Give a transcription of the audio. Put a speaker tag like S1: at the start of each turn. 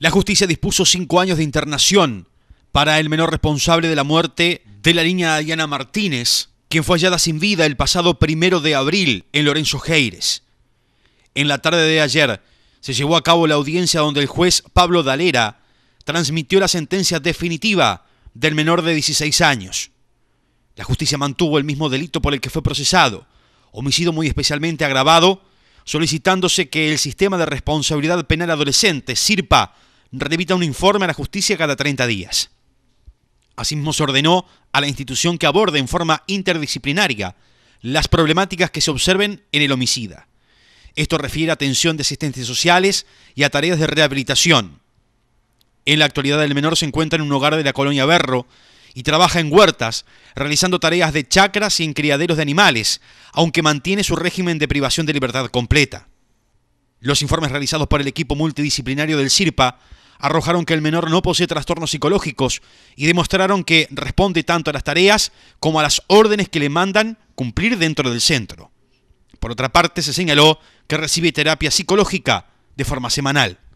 S1: La justicia dispuso cinco años de internación para el menor responsable de la muerte de la niña Diana Martínez, quien fue hallada sin vida el pasado primero de abril en Lorenzo Geires. En la tarde de ayer se llevó a cabo la audiencia donde el juez Pablo Dalera transmitió la sentencia definitiva del menor de 16 años. La justicia mantuvo el mismo delito por el que fue procesado, homicidio muy especialmente agravado, solicitándose que el sistema de responsabilidad penal adolescente, SIRPA, remita un informe a la justicia cada 30 días. Asimismo, se ordenó a la institución que aborde en forma interdisciplinaria las problemáticas que se observen en el homicida. Esto refiere a atención de asistencias sociales y a tareas de rehabilitación. En la actualidad el menor se encuentra en un hogar de la colonia Berro y trabaja en huertas, realizando tareas de chacras y en criaderos de animales, aunque mantiene su régimen de privación de libertad completa. Los informes realizados por el equipo multidisciplinario del CIRPA arrojaron que el menor no posee trastornos psicológicos y demostraron que responde tanto a las tareas como a las órdenes que le mandan cumplir dentro del centro. Por otra parte, se señaló que recibe terapia psicológica de forma semanal.